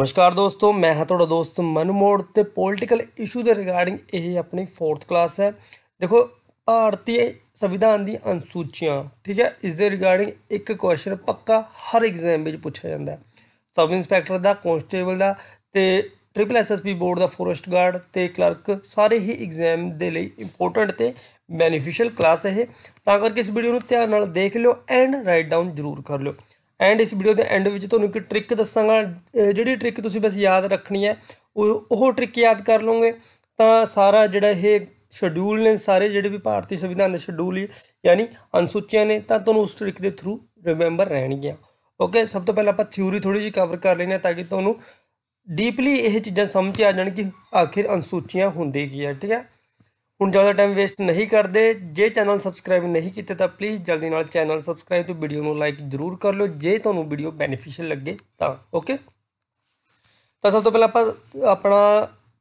ਨਮਸਕਾਰ ਦੋਸਤੋ ਮੈਂ ਹਾਂ ਤੁਹਾਡਾ ਦੋਸਤ ਮਨਮੋੜ ਤੇ ਪੋਲਿਟੀਕਲ ਇਸ਼ੂ ਦੇ ਰਿਗਾਰਡਿੰਗ ਇਹ ਆਪਣੀ 4th ਕਲਾਸ ਹੈ ਦੇਖੋ ਭਾਰਤੀ ਸੰਵਿਧਾਨ ਦੀ ਅਨਸੂਚੀਆਂ ਠੀਕ ਹੈ ਇਸ ਦੇ ਰਿਗਾਰਡਿੰਗ ਇੱਕ ਕੁਐਸਚਨ ਪੱਕਾ ਹਰ ਐਗਜ਼ਾਮ ਵਿੱਚ ਪੁੱਛਿਆ ਜਾਂਦਾ ਹੈ ਸਬ ਇੰਸਪੈਕਟਰ ਦਾ ਕਨਸਟੇਬਲ ਦਾ ਤੇ ਟ੍ਰਿਪਲ ਐਸਐਸਪੀ ਬੋਰਡ ਦਾ ਫੋਰੈਸਟ ਗਾਰਡ ਤੇ ਕਲਰਕ ਸਾਰੇ ਹੀ ਐਗਜ਼ਾਮ ਦੇ ਲਈ ਇੰਪੋਰਟੈਂਟ ਤੇ ਬੈਨੀਫੀਸ਼ੀਅਲ ਕਲਾਸ ਹੈ ਤਾਂ ਕਰਕੇ ਇਸ ਵੀਡੀਓ ਨੂੰ ਧਿਆਨ ਨਾਲ ਦੇਖ ਲਿਓ ਐਂਡ ਰਾਈਟ ਡਾਊਨ ਜ਼ਰੂਰ ਕਰ ਲਿਓ ਐਂਡ ਇਸ ਵੀਡੀਓ ਦੇ ਐਂਡ ਵਿੱਚ ਤੁਹਾਨੂੰ ਇੱਕ ਟ੍ਰਿਕ ਦੱਸਾਂਗਾ ਜਿਹੜੀ ਟ੍ਰਿਕ ਤੁਸੀਂ ਬਸ ਯਾਦ ਰੱਖਣੀ ਹੈ ਉਹ ਉਹ ਟ੍ਰਿਕ ਯਾਦ ਕਰ ਲਓਗੇ ਤਾਂ ਸਾਰਾ ਜਿਹੜਾ ਇਹ ਸ਼ਡਿਊਲ ਨੇ ਸਾਰੇ ਜਿਹੜੇ ਵੀ ਭਾਰਤੀ ਸੰਵਿਧਾਨ ਦੇ ਸ਼ਡਿਊਲ ਹੀ ਯਾਨੀ ਅਨਸੂਚੀਆਂ ਨੇ ਤਾਂ ਤੁਹਾਨੂੰ ਉਸ ਟ੍ਰਿਕ ਦੇ ਥਰੂ ਰਿਮੈਂਬਰ ਰਹਿਣਗੀਆਂ ਓਕੇ ਸਭ ਤੋਂ ਪਹਿਲਾਂ ਆਪਾਂ ਥਿਊਰੀ ਥੋੜੀ ਜੀ ਕਵਰ ਕਰ ਲੈਨੇ ਤਾਂ ਕਿ ਤੁਹਾਨੂੰ ਡੀਪਲੀ ਇਹ ਚੀਜ਼ਾਂ ਸਮਝ ਆ ਜਾਣ ਕਿ ਆਖਿਰ ਅਨਸੂਚੀਆਂ ਹੁੰਦੇ ਕੀ ਆ ਠੀਕ ਹੈ ਹੁਣ ਜ਼ਿਆਦਾ ਟਾਈਮ ਵੇਸਟ ਨਹੀਂ ਕਰਦੇ ਜੇ ਚੈਨਲ ਸਬਸਕ੍ਰਾਈਬ ਨਹੀਂ ਕੀਤਾ ਤਾਂ ਪਲੀਜ਼ ਜਲਦੀ ਨਾਲ ਚੈਨਲ ਸਬਸਕ੍ਰਾਈਬ ਤੇ ਵੀਡੀਓ ਨੂੰ ਲਾਈਕ ਜ਼ਰੂਰ ਕਰ ਲਓ ਜੇ ਤੁਹਾਨੂੰ ਵੀਡੀਓ ਬੈਨੀਫੀਸ਼ੀਅਲ ਲੱਗੇ ਤਾਂ ਓਕੇ ਤਾਂ ਸਭ ਤੋਂ ਪਹਿਲਾਂ ਆਪਾਂ ਆਪਣਾ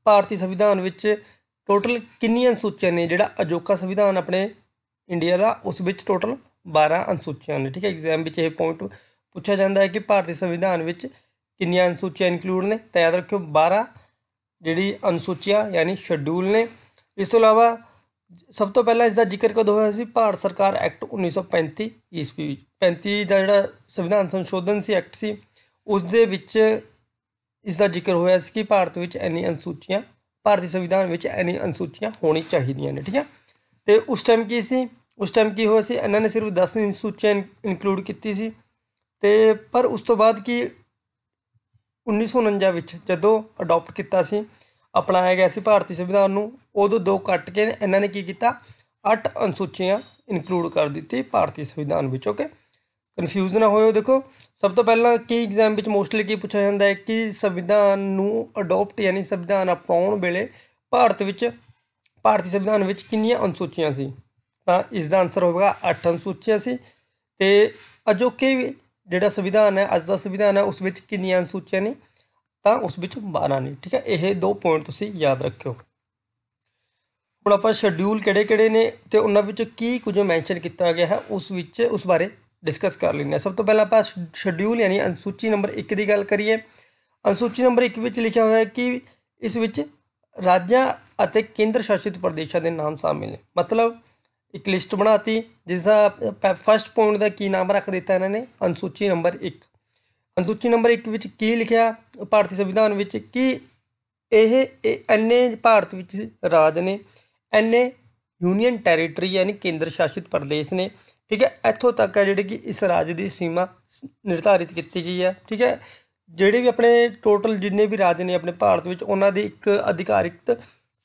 ਭਾਰਤੀ ਸੰਵਿਧਾਨ ਵਿੱਚ ਟੋਟਲ ਕਿੰਨੀਆਂ ਅਨੁਸੂਚੀਆਂ ਨੇ ਜਿਹੜਾ ਅਜੋਕਾ ਸੰਵਿਧਾਨ ਆਪਣੇ ਇੰਡੀਆ ਦਾ ਉਸ ਵਿੱਚ ਟੋਟਲ 12 ਅਨਸੂਚੀਆਂ ਨੇ ਠੀਕ ਹੈ ਐਗਜ਼ਾਮ ਵਿੱਚ ਇਹ ਪੁਆਇੰਟ ਪੁੱਛਿਆ ਜਾਂਦਾ ਹੈ ਕਿ ਭਾਰਤੀ ਸੰਵਿਧਾਨ ਵਿੱਚ ਕਿੰਨੀਆਂ ਅਨਸੂਚੀਆਂ ਇਨਕਲੂਡ ਨੇ ਤਾਂ ਯਾਦ ਰੱਖਿਓ 12 ਜਿਹੜੀ ਅਨਸੂਚੀਆਂ ਯਾਨੀ ਸ਼ਡਿਊਲ ਨੇ ਇਸ ਤੋਂ ਇਲਾਵਾ ਸਭ ਤੋਂ ਪਹਿਲਾਂ ਇਸ ਦਾ ਜ਼ਿਕਰ ਕਦੋਂ ਹੋਇਆ ਸੀ ਭਾਰਤ ਸਰਕਾਰ ਐਕਟ 1935 ਈਸਵੀ ਵਿੱਚ 35 ਦਾ ਜਿਹੜਾ ਸੰਵਿਧਾਨ ਸੰਸ਼ੋਧਨ ਸੀ ਐਕਟ ਸੀ ਉਸ ਦੇ ਵਿੱਚ ਇਸ ਦਾ ਜ਼ਿਕਰ ਹੋਇਆ ਸੀ ਕਿ ਭਾਰਤ ਵਿੱਚ ਐਨੀ ਅਨਸੂਚੀਆਂ ਭਾਰਤੀ ਸੰਵਿਧਾਨ ਵਿੱਚ ਐਨੀ ਅਨਸੂਚੀਆਂ ਹੋਣੀ ਚਾਹੀਦੀਆਂ ਨੇ ਠੀਕ ਹੈ ਤੇ ਉਸ ਟਾਈਮ ਕੀ ਸੀ ਉਸ ਟਾਈਮ ਕੀ ਹੋਇਆ ਸੀ ਇਹਨਾਂ ਨੇ ਸਿਰਫ 10 ਅਨਸੂਚੀਆਂ ਇਨਕਲੂਡ ਕੀਤੀ ਸੀ ਤੇ ਪਰ ਉਸ ਤੋਂ ਬਾਅਦ ਕੀ 1949 ਵਿੱਚ ਜਦੋਂ ਅਡਾਪਟ ਕੀਤਾ ਸੀ ਅਪਣਾਇਆ ਗਿਆ ਸੀ ਭਾਰਤੀ ਸੰਵਿਧਾਨ ਨੂੰ ਉਦੋਂ ਦੋ ਕੱਟ ਕੇ ਇਹਨਾਂ ਨੇ ਕੀ ਕੀਤਾ ਅੱਠ ਅਨਸੂਚੀਆਂ ਇਨਕਲੂਡ ਕਰ ਦਿੱਤੀ ਭਾਰਤੀ ਸੰਵਿਧਾਨ ਵਿੱਚ ਓਕੇ ਕਨਫਿਊਜ਼ ਨਾ ਹੋਇਓ ਦੇਖੋ ਸਭ ਤੋਂ ਪਹਿਲਾਂ ਕੀ ਐਗਜ਼ਾਮ ਵਿੱਚ ਮੋਸਟਲੀ ਕੀ ਪੁੱਛਿਆ ਜਾਂਦਾ ਹੈ ਕਿ ਸੰਵਿਧਾਨ ਨੂੰ ਅਡਾਪਟ ਯਾਨੀ ਸੰਵਿਧਾਨ ਅਪਣਾਉਣ ਵੇਲੇ ਭਾਰਤ ਵਿੱਚ ਭਾਰਤੀ ਸੰਵਿਧਾਨ ਵਿੱਚ ਕਿੰਨੀਆਂ ਅਨਸੂਚੀਆਂ ਸੀ ਤਾਂ ਇਸ ਦਾ ਆਨਸਰ ਹੋਵੇਗਾ 8 ਅਨਸੂਚੀਆਂ ਸੀ ਤੇ ਅਜੋਕੇ ਜਿਹੜਾ ਸੰਵਿਧਾਨ ਹੈ ਅੱਜ ਦਾ ਸੰਵਿਧਾਨ ਹੈ ਉਸ ਵਿੱਚ ਕਿੰਨੀਆਂ ਅਨਸੂਚੀਆਂ ਨੇ ਤਾਂ ਉਸ ਵਿੱਚ 12 ਨੇ ਠੀਕ ਹੈ ਇਹ ਦੋ ਪੁਆਇੰਟ ਤੁਸੀਂ ਯਾਦ ਰੱਖਿਓ ਹੁਣ ਆਪਾਂ ਸ਼ੈਡਿਊਲ ਕਿਹੜੇ-ਕਿਹੜੇ ਨੇ ਤੇ ਉਹਨਾਂ ਵਿੱਚ ਕੀ ਕੁਝ ਮੈਂਸ਼ਨ ਕੀਤਾ ਗਿਆ ਹੈ ਉਸ ਵਿੱਚ ਉਸ ਬਾਰੇ ਡਿਸਕਸ ਕਰ ਲੈਂਦੇ ਸਭ ਤੋਂ ਪਹਿਲਾਂ ਆਪਾਂ ਸ਼ੈਡਿਊਲ ਯਾਨੀ ਅਨਸੂਚੀ ਨੰਬਰ 1 ਦੀ ਗੱਲ ਕਰੀਏ ਅਨਸੂਚੀ ਨੰਬਰ 1 ਵਿੱਚ ਲਿਖਿਆ ਹੋਇਆ ਹੈ ਕਿ ਇਸ ਵਿੱਚ ਰਾਜਾਂ ਅਤੇ ਕੇਂਦਰ ਸ਼ਾਸਿਤ ਪ੍ਰਦੇਸ਼ਾਂ ਦੇ ਨਾਮ ਸ਼ਾਮਿਲ ਨੇ ਮਤਲਬ ਇੱਕ ਲਿਸਟ ਬਣਾਤੀ ਜਿਸ ਦਾ ਫਰਸਟ ਪੁਆਇੰਟ ਦਾ ਕੀ ਨਾਮ ਰੱਖ ਦਿੱਤਾ ਇਹਨਾਂ ਨੇ ਅਨਸੂਚੀ ਨੰਬਰ 1 ਦੂਜੀ ਨੰਬਰ 1 ਵਿੱਚ ਕੀ ਲਿਖਿਆ ਭਾਰਤੀ ਸੰਵਿਧਾਨ ਵਿੱਚ ਕਿ ਇਹ ਐਨੇ ਭਾਰਤ ਵਿੱਚ ਰਾਜ ਨੇ ਐਨੇ ਯੂਨੀਅਨ ਟੈਰੀਟਰੀ ਯਾਨੀ ਕੇਂਦਰ ਸ਼ਾਸਿਤ ਪ੍ਰਦੇਸ਼ ਨੇ ਠੀਕ ਹੈ ਇੱਥੋਂ ਤੱਕ ਹੈ ਜਿਹੜੇ ਕਿ ਇਸ ਰਾਜ ਦੀ ਸੀਮਾ ਨਿਰਧਾਰਿਤ ਕੀਤੀ ਗਈ ਹੈ ਠੀਕ ਹੈ ਜਿਹੜੇ ਵੀ ਆਪਣੇ ਟੋਟਲ ਜਿੰਨੇ ਵੀ ਰਾਜ ਨੇ ਆਪਣੇ ਭਾਰਤ ਵਿੱਚ ਉਹਨਾਂ ਦੀ ਇੱਕ ਅਧਿਕਾਰਿਤ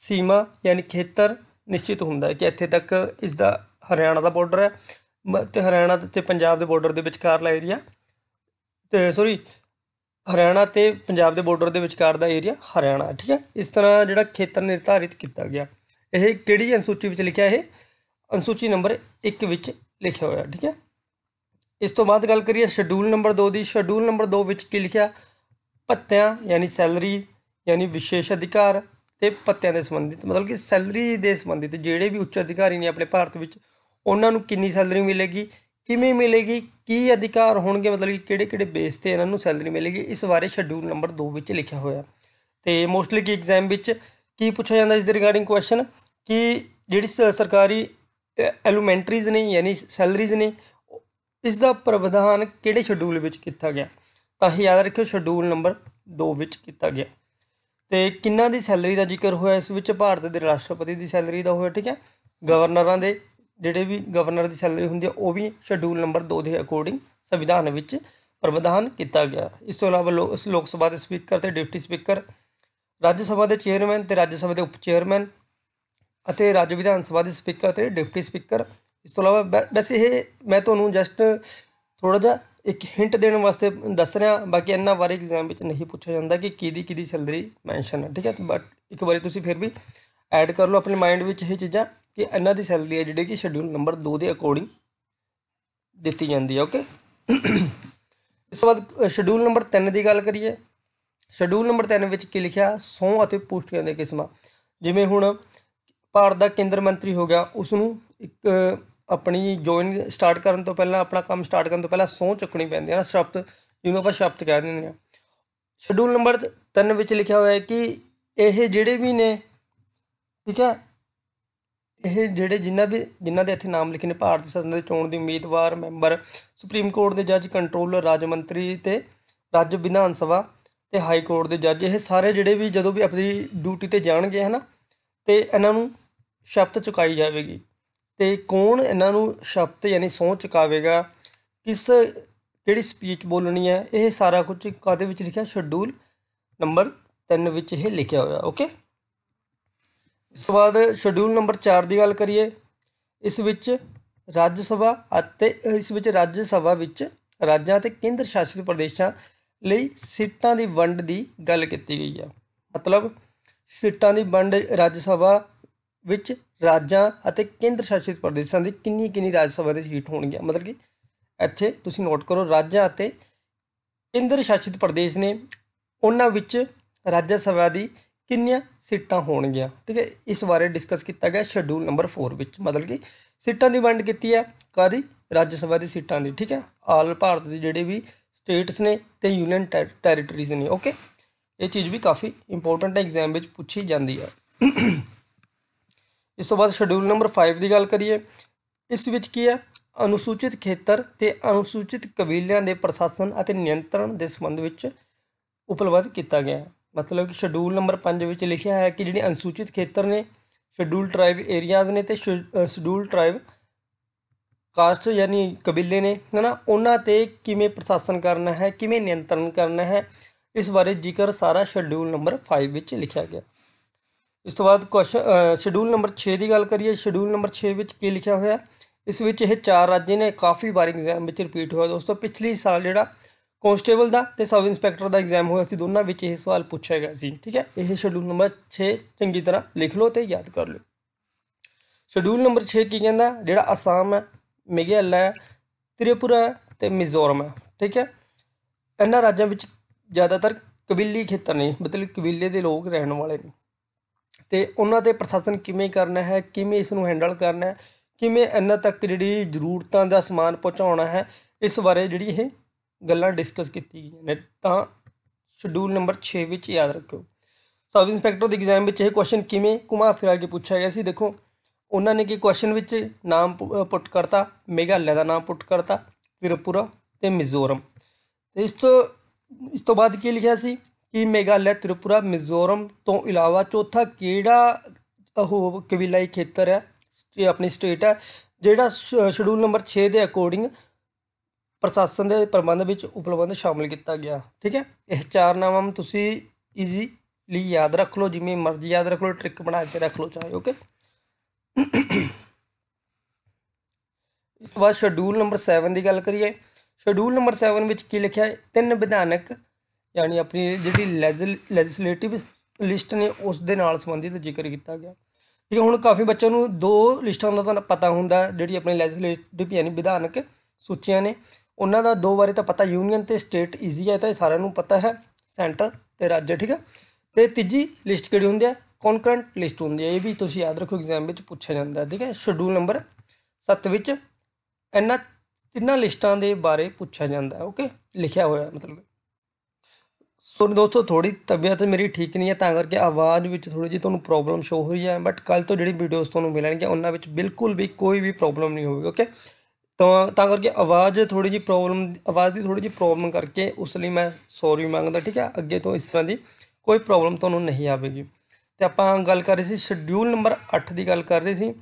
ਸੀਮਾ ਯਾਨੀ ਖੇਤਰ ਨਿਸ਼ਚਿਤ ਹੁੰਦਾ ਹੈ ਕਿ ਇੱਥੇ ਤੱਕ ਇਸ ਦਾ ਹਰਿਆਣਾ ਦਾ ਬਾਰਡਰ ਹੈ ਤੇ ਹਰਿਆਣਾ ਤੇ ਪੰਜਾਬ ਦੇ ਬਾਰਡਰ ਦੇ ਵਿਚਕਾਰਲਾ ਏਰੀਆ ਤੇ ਸੌਰੀ ਹਰਿਆਣਾ ਤੇ ਪੰਜਾਬ ਦੇ ਬਾਰਡਰ ਦੇ ਵਿਚਕਾਰ ਦਾ ਏਰੀਆ ਹਰਿਆਣਾ ਠੀਕ ਹੈ ਇਸ ਤਰ੍ਹਾਂ ਜਿਹੜਾ ਖੇਤਰ ਨਿਰਧਾਰਿਤ ਕੀਤਾ ਗਿਆ ਇਹ ਕਿਹੜੀ ਅਨਸੂਚੀ ਵਿੱਚ ਲਿਖਿਆ ਇਹ ਅਨਸੂਚੀ ਨੰਬਰ 1 ਵਿੱਚ ਲਿਖਿਆ ਹੋਇਆ ਠੀਕ ਹੈ ਇਸ ਤੋਂ ਬਾਅਦ ਗੱਲ ਕਰੀਏ ਸ਼ਡਿਊਲ ਨੰਬਰ 2 ਦੀ ਸ਼ਡਿਊਲ ਨੰਬਰ 2 ਵਿੱਚ ਕੀ ਲਿਖਿਆ ਪੱਤਿਆਂ ਯਾਨੀ ਸੈਲਰੀ ਯਾਨੀ ਵਿਸ਼ੇਸ਼ ਅਧਿਕਾਰ ਤੇ ਪੱਤਿਆਂ ਦੇ ਸੰਬੰਧਿਤ ਮਤਲਬ ਕਿ ਸੈਲਰੀ ਦੇ ਸੰਬੰਧਿਤ ਜਿਹੜੇ ਵੀ ਉੱਚ ਅਧਿਕਾਰੀ ਨੇ ਆਪਣੇ ਭਾਰਤ ਵਿੱਚ ਉਹਨਾਂ ਨੂੰ ਕਿੰਨੀ ਸੈਲਰੀ ਮਿਲੇਗੀ ਕਿਵੇਂ ਮਿਲੇਗੀ ਕੀ ਅਧਿਕਾਰ ਹੋਣਗੇ ਮਤਲਬ ਕਿ ਕਿਹੜੇ ਕਿਹੜੇ ਬੇਸ ਤੇ ਇਹਨਾਂ ਨੂੰ ਸੈਲਰੀ ਮਿਲੇਗੀ ਇਸ ਬਾਰੇ ਸ਼ਡਿਊਲ ਨੰਬਰ 2 ਵਿੱਚ ਲਿਖਿਆ ਹੋਇਆ ਤੇ ਮੋਸਟਲੀ ਕੀ ਐਗਜ਼ਾਮ ਵਿੱਚ ਕੀ ਪੁੱਛਿਆ ਜਾਂਦਾ ਇਸ ਦੇ ਰਿਗਾਰਡਿੰਗ ਕੁਐਸਚਨ ਕਿ ਜਿਹੜੀ ਸਰਕਾਰੀ ਐਲੀਮੈਂਟਰੀਜ਼ ਨੇ ਯਾਨੀ ਸੈਲਰੀਜ਼ ਨੇ ਇਸ ਦਾ ਪ੍ਰਵਧਾਨ ਕਿਹੜੇ ਸ਼ਡਿਊਲ ਵਿੱਚ ਕੀਤਾ ਗਿਆ ਤਾਂ ਹੀ ਯਾਦ ਰੱਖਿਓ ਸ਼ਡਿਊਲ ਨੰਬਰ 2 ਵਿੱਚ ਕੀਤਾ ਗਿਆ ਤੇ ਕਿੰਨਾ ਦੀ ਸੈਲਰੀ ਦਾ ਜ਼ਿਕਰ ਹੋਇਆ ਇਸ ਵਿੱਚ ਭਾਰਤ ਦੇ ਰਾਸ਼ਟਰਪਤੀ ਦੀ ਸੈਲਰੀ ਦਾ ਹੋਇਆ ਠੀਕ ਹੈ ਗਵਰਨਰਾਂ ਦੇ ਜਿਹੜੇ ਵੀ ਗਵਰਨਰ ਦੀ ਸੈਲਰੀ ਹੁੰਦੀ ਹੈ ਉਹ ਵੀ ਸ਼ਡਿਊਲ ਨੰਬਰ 2 ਦੇ ਅਕੋਰਡਿੰਗ ਸੰਵਿਧਾਨ ਵਿੱਚ ਪ੍ਰਵਧਾਨ ਕੀਤਾ ਗਿਆ ਇਸ ਤੋਂ ਇਲਾਵਾ ਲੋਕ ਸਭਾ ਦੇ ਸਪੀਕਰ ਤੇ ਡਿਪਟੀ ਸਪੀਕਰ ਰਾਜ ਸਭਾ ਦੇ ਚੇਅਰਮੈਨ ਤੇ ਰਾਜ ਸਭਾ ਦੇ ਉਪ ਚੇਅਰਮੈਨ ਅਤੇ ਰਾਜ ਵਿਧਾਨ ਸਭਾ ਦੇ ਸਪੀਕਰ ਤੇ ਡਿਪਟੀ ਸਪੀਕਰ ਇਸ ਤੋਂ ਇਲਾਵਾ ਬਸ ਇਹ ਮੈਂ ਤੁਹਾਨੂੰ ਜਸਟ ਥੋੜਾ ਜਿਹਾ ਇੱਕ ਹਿੰਟ ਦੇਣ ਵਾਸਤੇ ਦੱਸ ਰਿਹਾ ਬਾਕੀ ਇੰਨਾ ਵਾਰ ਐਗਜ਼ਾਮ ਵਿੱਚ ਨਹੀਂ ਪੁੱਛਿਆ ਜਾਂਦਾ ਕਿ ਕਿਹਦੀ ਕਿਹਦੀ ਸੈਲਰੀ ਮੈਂਸ਼ਨ ਹੈ ਠੀਕ ਹੈ ਬਟ ਇੱਕ ਵਾਰੀ ਤੁਸੀਂ ਫਿਰ ਵੀ ਐਡ ਕਰ ਲਓ ਆਪਣੇ ਮਾਈਂਡ ਵਿੱਚ ਇਹ ਚੀਜ਼ਾਂ ਕਿ ਇਹਨਾਂ ਦੀ ਸੈਲਰੀ ਹੈ ਜਿਹੜੇ ਕਿ ਸ਼ਡਿਊਲ ਨੰਬਰ 2 ਦੇ ਅਕੋਰਡਿੰਗ ਦਿੱਤੀ ਜਾਂਦੀ ਹੈ ਓਕੇ ਇਸ ਤੋਂ ਬਾਅਦ ਸ਼ਡਿਊਲ ਨੰਬਰ 3 ਦੀ ਗੱਲ ਕਰੀਏ ਸ਼ਡਿਊਲ ਨੰਬਰ 3 ਵਿੱਚ ਕੀ ਲਿਖਿਆ ਸੌ ਅਤੇ ਪੁਸ਼ਟੀਆਂ ਦੇ ਕਿਸਮਾਂ ਜਿਵੇਂ ਹੁਣ ਭਾਰਤ ਦਾ ਕੇਂਦਰ ਮੰਤਰੀ ਹੋ ਗਿਆ ਉਸ ਨੂੰ ਇੱਕ ਆਪਣੀ ਜੁਆਇਨ ਸਟਾਰਟ ਕਰਨ ਤੋਂ ਪਹਿਲਾਂ ਆਪਣਾ ਕੰਮ ਸਟਾਰਟ ਕਰਨ ਤੋਂ ਪਹਿਲਾਂ ਸੌ ਚੱਕਣੀ ਪੈਂਦੀ ਹੈ ਨਾ ਸ਼ਬਦ ਜਿਹਨੂੰ ਆਪਾਂ ਸ਼ਬਦ ਕਹਿ ਦਿੰਦੇ ਹਾਂ ਸ਼ਡਿਊਲ ਨੰਬਰ 3 ਵਿੱਚ ਲਿਖਿਆ ਹੋਇਆ ਹੈ ਕਿ ਇਹ ਜਿਹੜੇ ਵੀ ਨੇ ਠੀਕ ਹੈ ਇਹ ਜਿਹੜੇ ਜਿਨ੍ਹਾਂ ਦੇ ਜਿਨ੍ਹਾਂ ਦੇ ਇੱਥੇ ਨਾਮ ਲਿਖੇ ਨੇ ਭਾਰਤੀ ਸੰਸਦ ਦੇ ਚੋਣ ਦੇ ਉਮੀਦਵਾਰ ਮੈਂਬਰ ਸੁਪਰੀਮ ਕੋਰਟ ਦੇ ਜੱਜ ਕੰਟਰੋਲਰ ਰਾਜ ਮੰਤਰੀ ਤੇ ਰਾਜ ਵਿਧਾਨ ਸਭਾ ਤੇ ਹਾਈ ਕੋਰਟ ਦੇ ਜੱਜ ਇਹ ਸਾਰੇ ਜਿਹੜੇ ਵੀ ਜਦੋਂ ਵੀ ਆਪਣੀ ਡਿਊਟੀ ਤੇ ਜਾਣਗੇ ਹਨਾ ਤੇ ਇਹਨਾਂ ਨੂੰ ਸ਼ਪਤ ਚੁਕਾਈ ਜਾਵੇਗੀ ਤੇ ਕੌਣ ਇਹਨਾਂ ਨੂੰ ਸ਼ਪਤ ਯਾਨੀ ਸੌਂ ਚੁਕਾਵੇਗਾ ਕਿਸ ਕਿਹੜੀ ਸਪੀਚ ਬੋਲਣੀ ਹੈ ਇਹ ਸਾਰਾ ਕੁਝ ਕਾਦੇ ਵਿੱਚ ਲਿਖਿਆ ਸ਼ਡਿਊਲ ਨੰਬਰ 3 ਵਿੱਚ ਇਹ ਲਿਖਿਆ ਹੋਇਆ ਓਕੇ ਇਸ ਤੋਂ ਬਾਅਦ ਸ਼ਡਿਊਲ ਨੰਬਰ 4 ਦੀ ਗੱਲ ਕਰੀਏ ਇਸ ਵਿੱਚ ਰਾਜ ਸਭਾ ਅਤੇ ਇਸ ਵਿੱਚ ਰਾਜ ਸਭਾ ਵਿੱਚ ਰਾਜਾਂ ਅਤੇ ਕੇਂਦਰ ਸ਼ਾਸਿਤ ਪ੍ਰਦੇਸ਼ਾਂ ਲਈ ਸੀਟਾਂ ਦੀ ਵੰਡ ਦੀ ਗੱਲ ਕੀਤੀ ਗਈ ਹੈ ਮਤਲਬ ਸੀਟਾਂ ਦੀ ਵੰਡ ਰਾਜ ਸਭਾ ਵਿੱਚ ਰਾਜਾਂ ਅਤੇ ਕੇਂਦਰ ਸ਼ਾਸਿਤ ਪ੍ਰਦੇਸ਼ਾਂ ਦੀ ਕਿੰਨੀ ਕਿੰਨੀ ਰਾਜ ਸਭਾ ਦੇ ਸੀਟ ਹੋਣਗੀਆਂ ਮਤਲਬ ਕਿ ਇੱਥੇ ਤੁਸੀਂ ਨੋਟ ਕਰੋ ਰਾਜਾਂ ਅਤੇ ਕੇਂਦਰ ਸ਼ਾਸਿਤ ਪ੍ਰਦੇਸ਼ ਨੇ ਉਹਨਾਂ ਵਿੱਚ ਰਾਜ ਸਭਾ ਦੀ ਕਿੰਨੀਆਂ ਸੀਟਾਂ ਹੋਣਗੀਆਂ ਠੀਕ ਹੈ ਇਸ ਬਾਰੇ ਡਿਸਕਸ ਕੀਤਾ ਗਿਆ ਸ਼ੈਡਿਊਲ ਨੰਬਰ 4 ਵਿੱਚ ਮਤਲਬ ਕਿ ਸੀਟਾਂ ਦੀ ਵੰਡ ਕੀਤੀ ਹੈ ਕਾਦੀ ਰਾਜ ਸਭਾ ਦੀ ਸੀਟਾਂ ਦੀ ਠੀਕ ਹੈ ਆਲ ਭਾਰਤ ਦੇ ਜਿਹੜੇ ਵੀ ਸਟੇਟਸ ਨੇ ਤੇ ਯੂਨੀਅਨ ਟੈਰੀਟਰੀਜ਼ ਨੇ ਓਕੇ ਇਹ ਚੀਜ਼ ਵੀ ਕਾਫੀ ਇੰਪੋਰਟੈਂਟ ਹੈ ਐਗਜ਼ਾਮ ਵਿੱਚ ਪੁੱਛੀ ਜਾਂਦੀ ਹੈ ਇਸ ਤੋਂ ਬਾਅਦ ਸ਼ੈਡਿਊਲ ਨੰਬਰ 5 ਦੀ ਗੱਲ ਕਰੀਏ ਇਸ ਵਿੱਚ ਕੀ ਹੈ ਅਨੁਸੂਚਿਤ ਖੇਤਰ ਤੇ ਅਨੁਸੂਚਿਤ ਕਬੀਲਿਆਂ ਦੇ ਪ੍ਰਸ਼ਾਸਨ ਅਤੇ ਨਿਯੰਤਰਣ ਦੇ ਸੰਬੰਧ ਵਿੱਚ ਉਪਲਬਧ ਕੀਤਾ ਗਿਆ ਹੈ ਮਤਲਬ ਕਿ ਸ਼ਡਿਊਲ ਨੰਬਰ 5 ਵਿੱਚ ਲਿਖਿਆ ਹੈ ਕਿ ਜਿਹੜੇ ਅਨਸੂਚਿਤ ਖੇਤਰ ਨੇ ਸ਼ਡਿਊਲ ਟ੍ਰਾਈਬ ਏਰੀਆਜ਼ ਨੇ ਤੇ ਸ਼ਡਿਊਲ ਟ੍ਰਾਈਬ ਕਾਸਟ ਯਾਨੀ ਕਬੀਲੇ ਨੇ ਹਨਾ ਉਹਨਾਂ ਤੇ ਕਿਵੇਂ ਪ੍ਰਸ਼ਾਸਨ ਕਰਨਾ ਹੈ ਕਿਵੇਂ ਨਿਯੰਤਰਣ ਕਰਨਾ ਹੈ ਇਸ ਬਾਰੇ ਜ਼ਿਕਰ ਸਾਰਾ ਸ਼ਡਿਊਲ ਨੰਬਰ 5 ਵਿੱਚ ਲਿਖਿਆ ਗਿਆ ਇਸ ਤੋਂ ਬਾਅਦ ਕੁਐਸਚਨ ਸ਼ਡਿਊਲ ਨੰਬਰ 6 ਦੀ ਗੱਲ ਕਰੀਏ ਸ਼ਡਿਊਲ ਨੰਬਰ 6 ਵਿੱਚ ਕੀ ਲਿਖਿਆ ਹੋਇਆ ਇਸ ਵਿੱਚ ਇਹ ਚਾਰ ਰਾਜ ਨੇ ਕਾਫੀ ਵਾਰ ਐਗਜ਼ਾਮ ਵਿੱਚ ਰਿਪੀਟ ਹੋਇਆ ਦੋਸਤੋ ਪਿਛਲੇ ਸਾਲ ਜਿਹੜਾ ਕਾਂਸਟੇਬਲ ਦਾ ਤੇ ਸਬ ਇੰਸਪੈਕਟਰ ਦਾ ਐਗਜ਼ਾਮ ਹੋਇਆ ਸੀ ਦੋਨਾਂ ਵਿੱਚ ਇਹ ਸਵਾਲ ਪੁੱਛਿਆ ਗਿਆ ਸੀ ਠੀਕ ਹੈ ਇਹ ਸ਼ਡਿਊਲ ਨੰਬਰ 6 ਚੰਗੀ ਤਰ੍ਹਾਂ ਲਿਖ ਲਓ ਤੇ ਯਾਦ ਕਰ ਲਓ ਸ਼ਡਿਊਲ ਨੰਬਰ 6 ਕੀ ਕਹਿੰਦਾ ਜਿਹੜਾ ਅਸਾਮ ਹੈ ਮੇਘਾਲਿਆ ਹੈ ਤ੍ਰਿਪੁਰਾ ਤੇ ਮਿਜ਼ੋਰਮ ਹੈ ਠੀਕ ਹੈ ਇਹਨਾਂ ਰਾਜਾਂ ਵਿੱਚ ਜ਼ਿਆਦਾਤਰ ਕਬੀਲੀ ਖੇਤਰ ਨੇ ਮਤਲਬ ਕਬੀਲੇ ਦੇ ਲੋਕ ਰਹਿਣ ਵਾਲੇ ਨੇ ਤੇ ਉਹਨਾਂ ਤੇ ਪ੍ਰਸ਼ਾਸਨ ਕਿਵੇਂ ਕਰਨਾ ਹੈ ਕਿਵੇਂ ਇਸ ਨੂੰ ਹੈਂਡਲ ਕਰਨਾ ਹੈ ਕਿਵੇਂ ਇਹਨਾਂ ਤੱਕ ਜਿਹੜੀ ਜ਼ਰੂਰਤਾਂ ਦਾ ਸਮਾਨ ਪਹੁੰਚਾਉਣਾ ਹੈ ਇਸ ਬਾਰੇ ਜਿਹੜੀ ਇਹ ਗੱਲਾਂ ਡਿਸਕਸ ਕੀਤੀਆਂ ਗਈਆਂ ਨੇ ਤਾਂ ਸ਼ਡਿਊਲ ਨੰਬਰ 6 ਵਿੱਚ ਯਾਦ ਰੱਖਿਓ ਸਬ ਇੰਸਪੈਕਟਰ ਦੇ ਐਗਜ਼ਾਮ ਵਿੱਚ ਇਹ ਕੁਐਸਚਨ ਕਿਵੇਂ ਕੁਮਾ ਫਿਰਾ ਕੇ ਪੁੱਛਿਆ ਗਿਆ ਸੀ ਦੇਖੋ ਉਹਨਾਂ ਨੇ ਕੀ ਕੁਐਸਚਨ ਵਿੱਚ ਨਾਮ ਪੁੱਟ ਕਰਤਾ ਮੇਘਾਲਿਆ ਦਾ ਨਾਮ ਪੁੱਟ ਕਰਤਾ ਤ੍ਰਿਪੁਰਾ ਤੇ ਮਿਜ਼ੋਰਮ ਤੇ ਇਸ ਤੋਂ ਇਸ ਤੋਂ ਬਾਅਦ ਕੀ ਲਿਖਿਆ ਸੀ ਕਿ ਮੇਘਾਲਿਆ ਤ੍ਰਿਪੁਰਾ ਮਿਜ਼ੋਰਮ ਤੋਂ ਇਲਾਵਾ ਚੌਥਾ ਕਿਹੜਾ ਉਹ ਕਬੀਲਾਈ ਖੇਤਰ ਹੈ ਆਪਣੀ ਸਟੇਟ ਹੈ ਜਿਹੜਾ ਸ਼ਡਿਊਲ ਨੰਬਰ 6 ਦੇ ਅਕੋਰਡਿੰਗ ਪ੍ਰਸ਼ਾਸਨ ਦੇ ਪ੍ਰਬੰਧ ਵਿੱਚ ਉਪਲਬਧ ਸ਼ਾਮਲ ਕੀਤਾ ਗਿਆ ਠੀਕ ਹੈ ਇਹ ਚਾਰ ਨਾਮ ਤੁਸੀਂ ਈਜ਼ੀ ਲਈ ਯਾਦ ਰੱਖ ਲਓ ਜਿਵੇਂ ਮਰਜ਼ੀ ਯਾਦ ਰੱਖ ਲਓ ਟ੍ਰਿਕ ਬਣਾ ਕੇ ਰੱਖ ਲਓ ਚਾਹੇ ਓਕੇ ਇਸ ਤੋਂ ਬਾਅਦ ਸ਼ਡਿਊਲ ਨੰਬਰ 7 ਦੀ ਗੱਲ ਕਰੀਏ ਸ਼ਡਿਊਲ ਨੰਬਰ 7 ਵਿੱਚ ਕੀ ਲਿਖਿਆ ਹੈ ਤਿੰਨ ਵਿਧਾਨਕ ਯਾਨੀ ਆਪਣੀ ਜਿਹੜੀ ਲੈਜਿਸਲੇਟਿਵ ਲਿਸਟ ਨੇ ਉਸ ਦੇ ਨਾਲ ਸੰਬੰਧਿਤ ਜ਼ਿਕਰ ਕੀਤਾ ਗਿਆ ਠੀਕ ਹੈ ਹੁਣ ਕਾਫੀ ਬੱਚਿਆਂ ਨੂੰ ਦੋ ਲਿਸਟਾਂ ਦਾ ਤਾਂ ਪਤਾ ਹੁੰਦਾ ਜਿਹੜੀ ਆਪਣੀ ਲੈਜਿਸਲੇਟਿਵ ਯਾਨੀ ਵਿਧਾਨਕ ਸੂਚੀਆਂ ਨੇ ਉਹਨਾਂ ਦਾ ਦੋ ਬਾਰੇ ਤਾਂ ਪਤਾ ਯੂਨੀਅਨ ਤੇ ਸਟੇਟ ਈਜ਼ੀ ਹੈ ਤਾਂ ਇਹ ਸਾਰਿਆਂ ਨੂੰ ਪਤਾ ਹੈ ਸੈਂਟਰ ਤੇ ਰਾਜ ਠੀਕ ਹੈ ਤੇ ਤੀਜੀ ਲਿਸਟ ਕਿਹੜੀ ਹੁੰਦੀ ਹੈ ਕੌਨਕਰੈਂਟ ਲਿਸਟ ਹੁੰਦੀ ਹੈ ਇਹ ਵੀ ਤੁਸੀਂ ਯਾਦ ਰੱਖੋ ਐਗਜ਼ਾਮ ਵਿੱਚ ਪੁੱਛਿਆ ਜਾਂਦਾ ਠੀਕ ਹੈ ਸ਼ਡਿਊਲ ਨੰਬਰ 7 ਵਿੱਚ ਇਹਨਾਂ ਤਿੰਨਾਂ ਲਿਸਟਾਂ ਦੇ ਬਾਰੇ ਪੁੱਛਿਆ ਜਾਂਦਾ ਓਕੇ ਲਿਖਿਆ ਹੋਇਆ ਮਤਲਬ ਸੋ ਦੋਸਤੋ ਥੋੜੀ ਤਬੀਅਤ ਮੇਰੀ ਠੀਕ ਨਹੀਂ ਹੈ ਤਾਂ ਕਰਕੇ ਆਵਾਜ਼ ਵਿੱਚ ਥੋੜੀ ਜੀ ਤੁਹਾਨੂੰ ਪ੍ਰੋਬਲਮ ਸ਼ੋ ਹੋਈ ਹੈ ਬਟ ਕੱਲ ਤੋਂ ਜਿਹੜੀ ਵੀਡੀਓਜ਼ ਤੁਹਾਨੂੰ ਮਿਲਣਗੀਆਂ ਉਹਨਾਂ ਵਿੱਚ ਬਿਲਕੁਲ ਵੀ ਕੋਈ ਵੀ ਪ੍ਰੋਬਲਮ ਨਹੀਂ ਹੋਵੇਗੀ ਓਕੇ ਤਾਂ ਤਾਂ ਕਰਕੇ ਆਵਾਜ਼ ਥੋੜੀ ਜੀ ਪ੍ਰੋਬਲਮ ਆਵਾਜ਼ ਦੀ ਥੋੜੀ ਜੀ ਪ੍ਰੋਬਲਮ ਕਰਕੇ ਉਸ ਲਈ ਮੈਂ ਸੌਰੀ ਮੰਗਦਾ ਠੀਕ ਹੈ ਅੱਗੇ ਤੋਂ ਇਸ ਤਰ੍ਹਾਂ ਦੀ ਕੋਈ ਪ੍ਰੋਬਲਮ ਤੁਹਾਨੂੰ ਨਹੀਂ ਆਵੇਗੀ ਤੇ ਆਪਾਂ ਗੱਲ ਕਰ ਰਹੇ ਸੀ ਸ਼ਡਿਊਲ ਨੰਬਰ 8 ਦੀ ਗੱਲ ਕਰ ਰਹੇ ਸੀ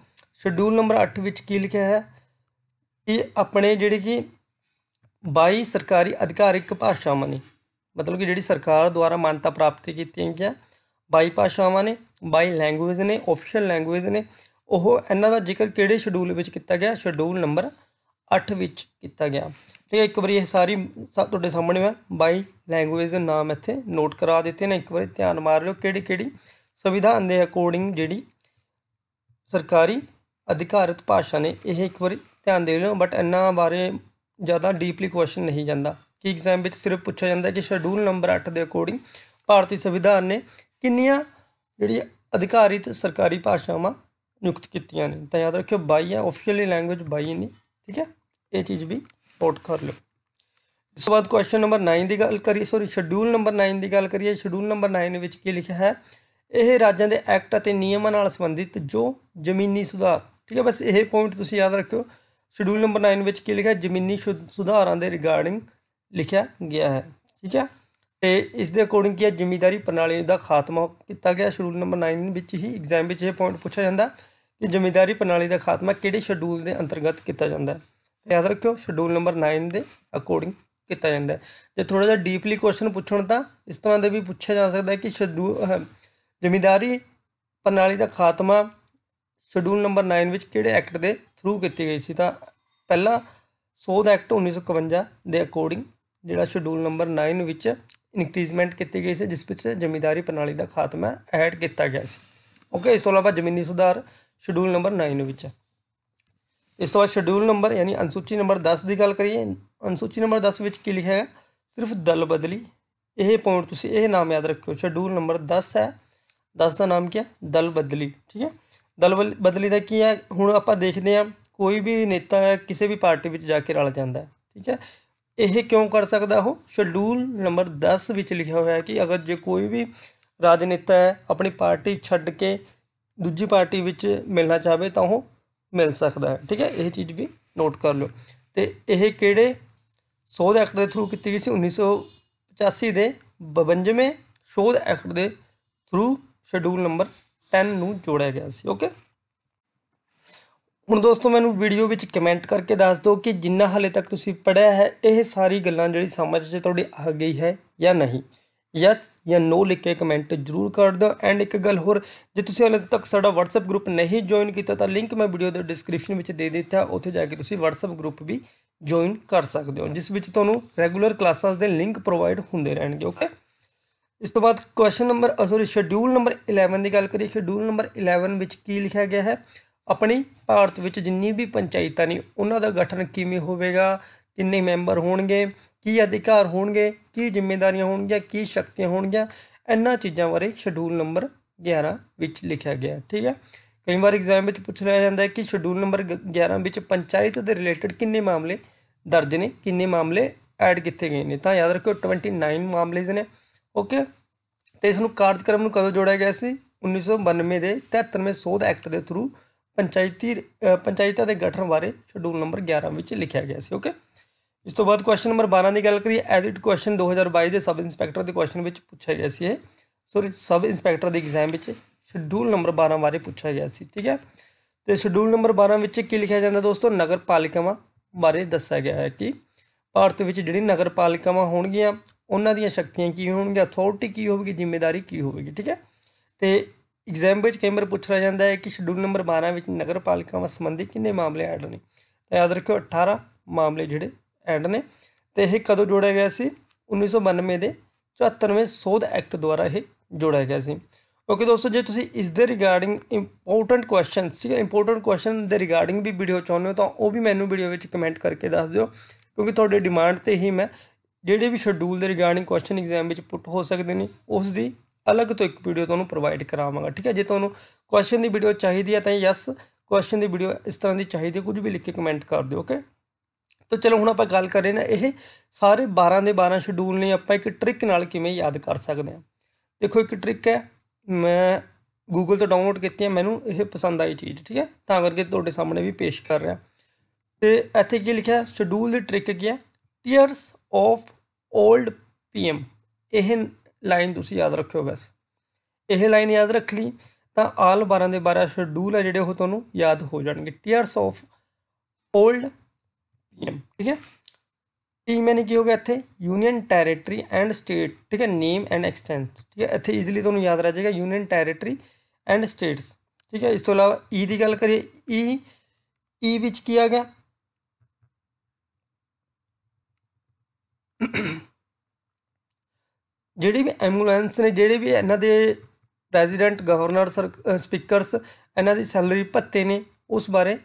ਸ਼ਡਿਊਲ ਨੰਬਰ 8 ਵਿੱਚ ਕੀ ਲਿਖਿਆ ਹੈ ਕਿ ਆਪਣੇ ਜਿਹੜੇ ਕਿ 22 ਸਰਕਾਰੀ ਅਧਿਕਾਰਿਕ ਭਾਸ਼ਾਵਾਂ ਨੇ ਮਤਲਬ ਕਿ ਜਿਹੜੀ ਸਰਕਾਰ ਦੁਆਰਾ ਮਾਨਤਾ ਪ੍ਰਾਪਤ ਕੀਤੀਆਂ ਗਿਆ 22 ਭਾਸ਼ਾਵਾਂ ਨੇ 22 ਲੈਂਗੁਏਜ ਨੇ ਆਫੀਸ਼ੀਅਲ ਲੈਂਗੁਏਜ ਨੇ ਉਹ ਇਹਨਾਂ ਦਾ ਜ਼ਿਕਰ ਕਿਹੜੇ ਸ਼ਡਿਊਲ ਵਿੱਚ ਕੀਤਾ ਗਿਆ ਸ਼ਡਿਊਲ ਨੰਬਰ 8 8 ਵਿੱਚ ਕੀਤਾ ਗਿਆ ਠੀਕ ਹੈ ਇੱਕ ਵਾਰੀ ਇਹ ਸਾਰੀ ਤੁਹਾਡੇ ਸਾਹਮਣੇ ਮੈਂ ਬਾਈ ਲੈਂਗੁਏਜ ਦੇ ਨਾਮ ਇੱਥੇ ਨੋਟ ਕਰਾ ਦਿੱਤੇ ਨੇ ਇੱਕ ਵਾਰੀ ਧਿਆਨ ਮਾਰ ਲਿਓ ਕਿਹੜੀ ਕਿਹੜੀ ਸੰਵਿਧਾਨ ਦੇ ਅਕੋਰਡਿੰਗ ਜਿਹੜੀ ਸਰਕਾਰੀ ਅਧਿਕਾਰਤ ਭਾਸ਼ਾ ਨੇ ਇਹ ਇੱਕ ਵਾਰੀ ਧਿਆਨ ਦੇ ਲਿਓ ਬਟ ਇੰਨਾ ਬਾਰੇ ਜ਼ਿਆਦਾ ਡੀਪਲੀ ਕੁਐਸਚਨ ਨਹੀਂ ਜਾਂਦਾ ਕਿ ਐਗਜ਼ਾਮ ਵਿੱਚ ਸਿਰਫ ਪੁੱਛਿਆ ਜਾਂਦਾ ਕਿ ਸ਼ਡਿਊਲ ਨੰਬਰ 8 ਦੇ ਅਕੋਰਡਿੰਗ ਭਾਰਤੀ ਸੰਵਿਧਾਨ ਨੇ ਕਿੰਨੀਆਂ ਜਿਹੜੀ ਅਧਿਕਾਰਿਤ ਸਰਕਾਰੀ ਭਾਸ਼ਾਵਾਂ ਨਿਯੁਕਤ ਕੀਤੀਆਂ ਨੇ ਤਾਂ ਯਾਦ ਰੱਖਿਓ 22 ਹੈ ਆਫੀਸ਼ੀਅਲੀ ਲੈਂਗੁਏਜ 22 ਨਹੀਂ ਠੀਕ ਹੈ ਇਹ ਚੀਜ਼ ਵੀ ਨੋਟ ਕਰ ਲਓ ਇਸ ਤੋਂ ਬਾਅਦ ਕੁਐਸਚਨ ਨੰਬਰ 9 ਦੀ ਗੱਲ ਕਰੀਏ ਸੌਰੀ ਸ਼ਡਿਊਲ ਨੰਬਰ 9 ਦੀ ਗੱਲ ਕਰੀਏ ਸ਼ਡਿਊਲ ਨੰਬਰ 9 ਵਿੱਚ ਕੀ ਲਿਖਿਆ ਹੈ ਇਹ ਰਾਜਾਂ ਦੇ ਐਕਟ ਅਤੇ ਨਿਯਮਾਂ ਨਾਲ ਸੰਬੰਧਿਤ ਜੋ ਜ਼ਮੀਨੀ ਸੁਧਾਰ ਠੀਕ ਹੈ ਬਸ ਇਹ ਪੁਆਇੰਟ ਤੁਸੀਂ ਯਾਦ ਰੱਖਿਓ ਸ਼ਡਿਊਲ ਨੰਬਰ 9 ਵਿੱਚ ਕੀ ਲਿਖਿਆ ਜ਼ਮੀਨੀ ਸੁਧਾਰਾਂ ਦੇ ਰਿਗਾਰਡਿੰਗ ਲਿਖਿਆ ਗਿਆ ਹੈ ਠੀਕ ਹੈ ਤੇ ਇਸ ਦੇ ਅਕੋਰਡਿੰਗ ਕੀ ਹੈ ਜ਼ਿਮੀਦਾਰੀ ਪ੍ਰਣਾਲੀ ਦਾ ਖਾਤਮਾ ਕੀਤਾ ਗਿਆ ਸ਼ਡਿਊਲ ਨੰਬਰ 9 ਵਿੱਚ ਹੀ ਐਗਜ਼ਾਮ ਵਿੱਚ ਇਹ ਪੁਆਇੰਟ ਪੁੱਛਿਆ ਜਾਂਦਾ ਕਿ ਜ਼ਿੰਮੇਵਾਰੀ ਪ੍ਰਣਾਲੀ ਦਾ ਖਾਤਮਾ ਕਿਹੜੇ ਸ਼ਡਿਊਲ ਦੇ ਅੰਤਰਗਤ ਕੀਤਾ ਜਾਂਦਾ ਹੈ ਤੇ ਯਾਦ ਰੱਖਿਓ ਸ਼ਡਿਊਲ ਨੰਬਰ 9 ਦੇ ਅਕੋਰਡਿੰਗ ਕੀਤਾ ਜਾਂਦਾ ਹੈ ਜੇ ਥੋੜਾ ਜਿਹਾ ਡੀਪਲੀ ਕੁਐਸਚਨ ਪੁੱਛਣ ਤਾਂ ਇਸ ਤਰ੍ਹਾਂ ਦੇ ਵੀ ਪੁੱਛਿਆ ਜਾ ਸਕਦਾ ਹੈ ਕਿ ਸ਼ਡਿਊਲ ਜ਼ਿੰਮੇਵਾਰੀ ਪ੍ਰਣਾਲੀ ਦਾ ਖਾਤਮਾ ਸ਼ਡਿਊਲ ਨੰਬਰ 9 ਵਿੱਚ ਕਿਹੜੇ ਐਕਟ ਦੇ ਥਰੂ ਕੀਤੀ ਗਈ ਸੀ ਤਾਂ ਪਹਿਲਾ ਸੋਧ ਐਕਟ 1951 ਦੇ ਅਕੋਰਡਿੰਗ ਜਿਹੜਾ ਸ਼ਡਿਊਲ ਨੰਬਰ 9 ਵਿੱਚ ਇਨਕਰੀਜ਼ਮੈਂਟ ਕੀਤੀ ਗਈ ਸੀ ਜਿਸ ਵਿੱਚ ਜ਼ਿੰਮੇਵਾਰੀ ਪ੍ਰਣਾਲੀ ਦਾ ਖਾਤਮਾ ਐਡ ਕੀਤਾ ਗਿਆ ਸੀ ਓਕੇ ਇਸ ਤੋਂ ਇਲਾਵਾ ਜ਼ਮੀਨੀ ਸੁਧਾਰ ਸ਼ਡਿਊਲ ਨੰਬਰ 9 ਵਿੱਚ ਇਸ ਤੋਂ ਬਾਅਦ ਸ਼ਡਿਊਲ ਨੰਬਰ ਯਾਨੀ ਅਨਸੂਚੀ ਨੰਬਰ 10 ਦੀ ਗੱਲ ਕਰੀਏ ਅਨਸੂਚੀ ਨੰਬਰ 10 ਵਿੱਚ ਕੀ ਲਿਖਿਆ ਹੈ ਸਿਰਫ ਦਲ ਬਦਲੀ ਇਹ ਪੁਆਇੰਟ ਤੁਸੀਂ ਇਹ ਨਾਮ ਯਾਦ ਰੱਖਿਓ ਸ਼ਡਿਊਲ ਨੰਬਰ 10 ਹੈ 10 ਦਾ ਨਾਮ ਕੀ ਹੈ ਦਲ ਬਦਲੀ ਠੀਕ ਹੈ ਦਲ ਬਦਲੀ ਦਾ ਕੀ ਹੈ ਹੁਣ ਆਪਾਂ ਦੇਖਦੇ ਹਾਂ ਕੋਈ ਵੀ ਨੇਤਾ ਹੈ ਕਿਸੇ ਵੀ ਪਾਰਟੀ ਵਿੱਚ ਜਾ ਕੇ ਰਲ ਜਾਂਦਾ ਹੈ ਠੀਕ ਹੈ ਇਹ ਕਿਉਂ ਕਰ ਸਕਦਾ ਉਹ ਸ਼ਡਿਊਲ ਨੰਬਰ 10 ਵਿੱਚ ਲਿਖਿਆ ਹੋਇਆ ਹੈ ਕਿ ਅਗਰ ਜੇ ਕੋਈ ਵੀ ਰਾਜਨੇਤਾ ਹੈ ਆਪਣੀ ਪਾਰਟੀ ਛੱਡ ਕੇ ਦੂਜੀ ਪਾਰਟੀ ਵਿੱਚ ਮਿਲਣਾ ਚਾਹਵੇ ਤਾਂ ਉਹ ਮਿਲ ਸਕਦਾ ਹੈ ਠੀਕ ਹੈ ਇਹ ਚੀਜ਼ ਵੀ ਨੋਟ ਕਰ ਲਓ ਤੇ ਇਹ ਕਿਹੜੇ ਸੋਧ ਐਕਟ ਦੇ ਥਰੂ ਕੀਤੀ ਗਈ ਸੀ 1985 ਦੇ 52ਵੇਂ ਸੋਧ ਐਕਟ ਦੇ ਥਰੂ ਸ਼ਡਿਊਲ ਨੰਬਰ 10 ਨੂੰ ਜੋੜਿਆ ਗਿਆ ਸੀ ਓਕੇ ਹੁਣ ਦੋਸਤੋ ਮੈਨੂੰ ਵੀਡੀਓ ਵਿੱਚ ਕਮੈਂਟ ਕਰਕੇ ਦੱਸ ਦਿਓ ਕਿ ਜਿੰਨਾ ਹਲੇ ਤੱਕ ਤੁਸੀਂ ਪੜਿਆ ਹੈ ਇਹ ਸਾਰੀ ਗੱਲਾਂ ਜਿਹੜੀ ਸਮਝ 'ਚ ਤੁਹਾਡੀ ਆ ਗਈ ਹੈ ਜਾਂ ਨਹੀਂ ਯੈਸ ਜਾਂ ਨੋ ਲਿਖ ਕੇ ਕਮੈਂਟ ਜ਼ਰੂਰ ਕਰ ਦਿਓ ਐਂਡ ਇੱਕ ਗੱਲ ਹੋਰ ਜੇ ਤੁਸੀਂ ਹਲੇ ਤੱਕ ਸਾਡਾ WhatsApp ਗਰੁੱਪ ਨਹੀਂ ਜੁਆਇਨ ਕੀਤਾ ਤਾਂ ਲਿੰਕ ਮੈਂ ਵੀਡੀਓ ਦੇ ਡਿਸਕ੍ਰਿਪਸ਼ਨ ਵਿੱਚ ਦੇ ਦਿੱਤਾ ਉੱਥੇ ਜਾ ਕੇ ਤੁਸੀਂ WhatsApp ਗਰੁੱਪ ਵੀ ਜੁਆਇਨ ਕਰ ਸਕਦੇ ਹੋ ਜਿਸ ਵਿੱਚ ਤੁਹਾਨੂੰ ਰੈਗੂਲਰ ਕਲਾਸਾਂ ਦੇ ਲਿੰਕ ਪ੍ਰੋਵਾਈਡ ਹੁੰਦੇ ਰਹਿਣਗੇ ਓਕੇ ਇਸ ਤੋਂ ਬਾਅਦ question number sorry schedule number 11 ਦੀ ਗੱਲ ਕਰੀਏ ਸ਼ਡਿਊਲ ਨੰਬਰ 11 ਵਿੱਚ ਕੀ ਲਿਖਿਆ ਗਿਆ ਹੈ ਆਪਣੀ ਭਾਰਤ ਵਿੱਚ ਜਿੰਨੀ ਵੀ ਪੰਚਾਇਤਾਂ ਨੇ ਉਹਨਾਂ ਦਾ ਗਠਨ ਕਿਵੇਂ ਹੋਵੇਗਾ ਕਿੰਨੇ ਮੈਂਬਰ ਹੋਣਗੇ ਕੀ ਅਧਿਕਾਰ ਹੋਣਗੇ ਕੀ ਜ਼ਿੰਮੇਵਾਰੀਆਂ ਹੋਣਗੀਆਂ ਕੀ ਸ਼ਕਤੀਆਂ ਹੋਣਗੀਆਂ ਇਹਨਾਂ ਚੀਜ਼ਾਂ ਬਾਰੇ ਸ਼ਡਿਊਲ ਨੰਬਰ 11 ਵਿੱਚ ਲਿਖਿਆ ਗਿਆ ਠੀਕ ਹੈ ਕਈ ਵਾਰ ਐਗਜ਼ਾਮ ਵਿੱਚ ਪੁੱਛ ਲਿਆ ਜਾਂਦਾ ਹੈ ਕਿ ਸ਼ਡਿਊਲ ਨੰਬਰ 11 ਵਿੱਚ ਪੰਚਾਇਤ ਦੇ ਰਿਲੇਟਡ ਕਿੰਨੇ ਮਾਮਲੇ ਦਰਜ ਨੇ ਕਿੰਨੇ ਮਾਮਲੇ ਐਡ ਕੀਤੇ ਗਏ ਨੇ ਤਾਂ ਯਾਦ ਰੱਖਿਓ 29 ਮਾਮਲੇ ਨੇ ਓਕੇ ਤੇ ਇਸ ਨੂੰ ਕਾਰਜਕ੍ਰਮ ਨੂੰ ਕਦੋਂ ਜੋੜਿਆ ਗਿਆ ਸੀ 1992 ਦੇ 73ਵੇਂ ਸੋਧ ਐਕਟ ਦੇ ਥਰੂ ਪੰਚਾਇਤੀ ਪੰਚਾਇਤਾਂ ਦੇ ਗਠਨ ਬਾਰੇ ਸ਼ਡਿਊਲ ਨੰਬਰ 11 ਵਿੱਚ ਲਿਖਿਆ ਗਿਆ ਸੀ ਓਕੇ ਇਸ ਤੋਂ ਬਾਅਦ ਕੁਐਸਚਨ ਨੰਬਰ 12 ਦੀ ਗੱਲ ਕਰੀਏ ਐਜ਼ ਇਟ ਕੁਐਸਚਨ 2022 ਦੇ ਸਬ ਇੰਸਪੈਕਟਰ ਦੇ ਕੁਐਸਚਨ ਵਿੱਚ ਪੁੱਛਿਆ ਗਿਆ ਸੀ ਇਹ ਸੋਰੀ ਸਬ ਇੰਸਪੈਕਟਰ ਦੇ ਐਗਜ਼ਾਮ ਵਿੱਚ ਸ਼ਡਿਊਲ ਨੰਬਰ 12 ਬਾਰੇ ਪੁੱਛਿਆ ਗਿਆ ਸੀ ਠੀਕ ਹੈ ਤੇ ਸ਼ਡਿਊਲ ਨੰਬਰ 12 ਵਿੱਚ ਕੀ ਲਿਖਿਆ ਜਾਂਦਾ ਦੋਸਤੋ ਨਗਰ ਪਾਲਿਕਾਵਾਂ ਬਾਰੇ ਦੱਸਿਆ ਗਿਆ ਹੈ ਕਿ ਭਾਰਤ ਵਿੱਚ ਜਿਹੜੀ ਨਗਰ ਪਾਲਿਕਾਵਾਂ ਹੋਣਗੀਆਂ ਉਹਨਾਂ ਦੀਆਂ ਸ਼ਕਤੀਆਂ ਕੀ ਹੋਣਗੀਆਂ ਅਥਾਰਟੀ ਕੀ ਹੋਵੇਗੀ ਜ਼ਿੰਮੇਵਾਰੀ ਕੀ ਹੋਵੇਗੀ ਠੀਕ ਹੈ ਤੇ ਐਗਜ਼ਾਮ ਵਿੱਚ ਕਈ ਵਾਰ ਪੁੱਛਿਆ ਜਾਂਦਾ ਹੈ ਕਿ ਸ਼ਡਿਊਲ ਨੰਬਰ 12 ਵਿੱਚ ਨਗਰ ਪਾਲਿਕਾਵਾਂ ਸੰਬੰਧੀ ਕਿੰਨੇ ਮਾਮਲੇ ਐਡ ਨੇ ਤਾਂ ਯਾਦ ਰੱਖਿਓ 18 ਮਾਮਲੇ ਜਿਹੜੇ ਐਂਡ ਨੇ ਤੇ ਇਹ ਕਦੋਂ ਜੋੜਿਆ ਗਿਆ ਸੀ 1992 ਦੇ 74ਵੇਂ ਸੋਧ ਐਕਟ ਦੁਆਰਾ ਇਹ ਜੋੜਿਆ ਗਿਆ ਸੀ ਓਕੇ ਦੋਸਤੋ ਜੇ ਤੁਸੀਂ ਇਸ ਦੇ ਰਿਗਾਰਡਿੰਗ ਇੰਪੋਰਟੈਂਟ ਕੁਐਸਚਨ ਠੀਕ ਹੈ ਇੰਪੋਰਟੈਂਟ ਕੁਐਸਚਨ ਦੇ ਰਿਗਾਰਡਿੰਗ ਵੀ ਵੀਡੀਓ ਚਾਹੁੰਦੇ ਹੋ ਤਾਂ ਉਹ ਵੀ ਮੈਨੂੰ ਵੀਡੀਓ ਵਿੱਚ ਕਮੈਂਟ ਕਰਕੇ ਦੱਸ ਦਿਓ ਕਿਉਂਕਿ ਤੁਹਾਡੇ ਡਿਮਾਂਡ ਤੇ ਹੀ ਮੈਂ ਜਿਹੜੇ ਵੀ ਸ਼ਡਿਊਲ ਦੇ ਰਿਗਾਰਡਿੰਗ ਕੁਐਸਚਨ ਐਗਜ਼ਾਮ ਵਿੱਚ ਪੁੱਟ ਹੋ ਸਕਦੇ ਨੇ ਉਸ ਦੀ ਅਲੱਗ ਤੋਂ ਇੱਕ ਵੀਡੀਓ ਤੁਹਾਨੂੰ ਪ੍ਰੋਵਾਈਡ ਕਰਾਵਾਂਗਾ ਠੀਕ ਹੈ ਜੇ ਤੁਹਾਨੂੰ ਕੁਐਸਚਨ ਦੀ ਵੀਡੀਓ ਚਾਹੀਦੀ ਹੈ ਤਾਂ ਯੈਸ ਕੁਐਸਚਨ ਦੀ ਵੀਡੀਓ ਇਸ ਤਰ੍ਹਾਂ ਦੀ ਚਾਹੀਦੀ ਹੈ ਕੁਝ ਵੀ ਲਿਖ ਕੇ ਕਮੈਂਟ ਕਰ ਦਿਓ ਓਕੇ ਤਾਂ ਚਲੋ ਹੁਣ ਆਪਾਂ ਗੱਲ ਕਰ ਰਹੇ ਨਾ ਇਹ ਸਾਰੇ 12 ਦੇ 12 ਸ਼ਡਿਊਲ ਨੇ ਆਪਾਂ ਇੱਕ ਟ੍ਰਿਕ ਨਾਲ ਕਿਵੇਂ ਯਾਦ ਕਰ ਸਕਦੇ ਹਾਂ ਦੇਖੋ ਇੱਕ ਟ੍ਰਿਕ ਹੈ ਮੈਂ Google ਤੋਂ ਡਾਊਨਲੋਡ ਕੀਤੀ ਹੈ ਮੈਨੂੰ ਇਹ ਪਸੰਦ ਆਈ ਚੀਜ਼ ਠੀਕ ਹੈ ਤਾਂ ਕਰਕੇ ਤੁਹਾਡੇ ਸਾਹਮਣੇ ਵੀ ਪੇਸ਼ ਕਰ ਰਿਹਾ ਤੇ ਇੱਥੇ ਕੀ ਲਿਖਿਆ ਸ਼ਡਿਊਲ ਦੀ ਟ੍ਰਿਕ ਕੀ ਹੈ ਟੀਅਰਸ ਆਫ 올ਡ ਪੀਐਮ ਇਹ ਲਾਈਨ ਤੁਸੀਂ ਯਾਦ ਰੱਖਿਓ ਬਸ ਇਹ ਲਾਈਨ ਯਾਦ ਰੱਖ ਲਈ ਤਾਂ ਆਲ 12 ਦੇ 12 ਸ਼ਡਿਊਲ ਹੈ ਜਿਹੜੇ ਉਹ ਤੁਹਾਨੂੰ ਯਾਦ ਹੋ ਜਾਣਗੇ ਟੀਅਰਸ ਆਫ 올ਡ यूएम ਠੀਕ ਹੈ ਟੀ ਮੈਨੇ ਕੀ ਹੋ ਗਿਆ ਇੱਥੇ ਯੂਨੀਅਨ ਟੈਰੀਟਰੀ ਐਂਡ ਸਟੇਟ ਠੀਕ ਹੈ ਨੇਮ ਐਂਡ ਐਕਸਟੈਂਟ ਠੀਕ ਹੈ ਇੱਥੇ ਈਜ਼ੀਲੀ ਤੁਹਾਨੂੰ ਯਾਦ ਰਹਿ ਜਾਏਗਾ ਯੂਨੀਅਨ ਟੈਰੀਟਰੀ ਐਂਡ ਸਟੇਟਸ ਠੀਕ ਹੈ ਇਸ ਤੋਂ ਇਲਾਵਾ ਈ e ਦੀ ਗੱਲ ਕਰੀਏ ਈ e, ਈ e ਵਿੱਚ ਕੀ ਆ ਗਿਆ ਜਿਹੜੀ ਵੀ ਐਮਬੂਲੈਂਸ ਨੇ ਜਿਹੜੇ ਵੀ ਇਹਨਾਂ ਦੇ ਪ੍ਰੈਜ਼ੀਡੈਂਟ ਗਵਰਨਰ ਸਪੀਕਰਸ ਇਹਨਾਂ ਦੀ ਸੈਲਰੀ ਭੱਤੇ ਨੇ ਉਸ ਬਾਰੇ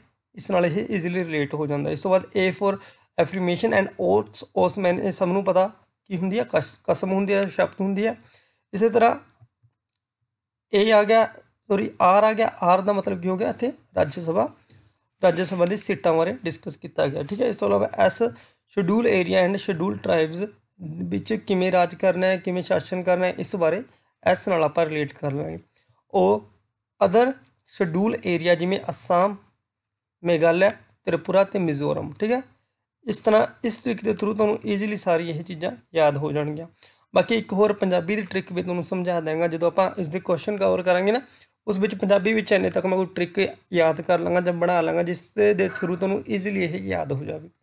ਇਸ ਨਾਲ ਇਹ इजीली ਰਿਲੇਟ ਹੋ ਜਾਂਦਾ ਇਸ ਤੋਂ ਬਾਅਦ A four affirmation and oaths ਉਸ ਮੈਂ ਇਹ ਸਭ ਨੂੰ ਪਤਾ ਕੀ ਹੁੰਦੀ ਹੈ ਕਸਮ ਹੁੰਦੀ ਹੈ ਸ਼ਬਦ ਹੁੰਦੀ ਹੈ ਇਸੇ ਤਰ੍ਹਾਂ ਇਹ ਆ ਗਿਆ ਸੋਰੀ ਆਰ ਆ ਗਿਆ ਆਰ ਦਾ ਮਤਲਬ ਕੀ ਹੋ ਗਿਆ ਇੱਥੇ ਰਾਜ ਸਭਾ ਰਾਜ ਸਭਾ ਦੀ ਸੀਟਾਂ ਬਾਰੇ ਡਿਸਕਸ ਕੀਤਾ ਗਿਆ ਠੀਕ ਹੈ ਇਸ ਤੋਂ ਇਲਾਵਾ S schedule area and schedule tribes ਵਿੱਚ ਕਿਵੇਂ ਰਾਜ ਕਰਨਾ ਹੈ ਕਿਵੇਂ ਸ਼ਾਸਨ ਕਰਨਾ ਹੈ ਇਸ ਬਾਰੇ ਐਸ ਨਾਲ ਆਪਾਂ ਰਿਲੇਟ ਕਰ ਲਾਂਗੇ ਉਹ ਅਦਰ ਸ਼ਡਿਊਲ ਏਰੀਆ ਜਿਵੇਂ ਅਸਾਮ ਮੇਘਾਲਿਆ ਤ੍ਰਿਪੁਰਾ ਤੇ ਮਿਜ਼ੋਰਮ ਠੀਕ ਹੈ ਇਸ ਤਰ੍ਹਾਂ ਇਸ ਟ੍ਰਿਕ ਦੇ ਥਰੂ ਤੁਹਾਨੂੰ ਈਜ਼ੀਲੀ ਸਾਰੀ ਇਹ ਚੀਜ਼ਾਂ ਯਾਦ ਹੋ ਜਾਣਗੀਆਂ ਬਾਕੀ ਇੱਕ ਹੋਰ ਪੰਜਾਬੀ ਦੀ ਟ੍ਰਿਕ ਵੀ ਤੁਹਾਨੂੰ ਸਮਝਾ ਦਾਂਗਾ ਜਦੋਂ ਆਪਾਂ ਇਸ ਦੇ ਕੁਐਸਚਨ ਕਵਰ ਕਰਾਂਗੇ ਨਾ ਉਸ ਵਿੱਚ ਪੰਜਾਬੀ ਵਿੱਚ ਇੰਨੇ ਤੱਕ ਮੈਂ ਕੋਈ ਟ੍ਰਿਕ ਯਾਦ ਕਰ ਲਾਂਗਾ ਜਾਂ ਬਣਾ ਲਾਂਗਾ ਜਿਸ ਦੇ ਥਰੂ ਤੁਹਾਨੂੰ ਈਜ਼ੀਲੀ ਇਹ ਯਾਦ ਹੋ ਜਾਵੇ